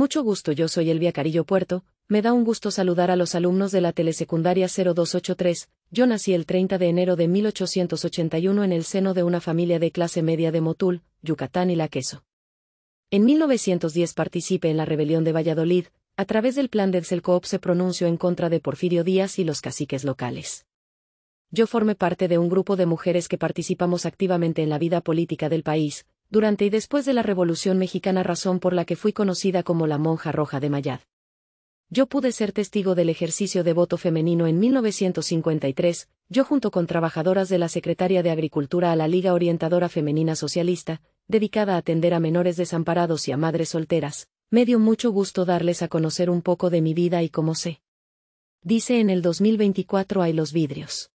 Mucho gusto, yo soy Elvia Carillo Puerto, me da un gusto saludar a los alumnos de la telesecundaria 0283, yo nací el 30 de enero de 1881 en el seno de una familia de clase media de Motul, Yucatán y La Queso. En 1910 participé en la rebelión de Valladolid, a través del plan de Excelcoop se pronunció en contra de Porfirio Díaz y los caciques locales. Yo formé parte de un grupo de mujeres que participamos activamente en la vida política del país, durante y después de la Revolución Mexicana razón por la que fui conocida como la monja roja de Mayad. Yo pude ser testigo del ejercicio de voto femenino en 1953, yo junto con trabajadoras de la Secretaría de Agricultura a la Liga Orientadora Femenina Socialista, dedicada a atender a menores desamparados y a madres solteras, me dio mucho gusto darles a conocer un poco de mi vida y cómo sé. Dice en el 2024 hay los vidrios.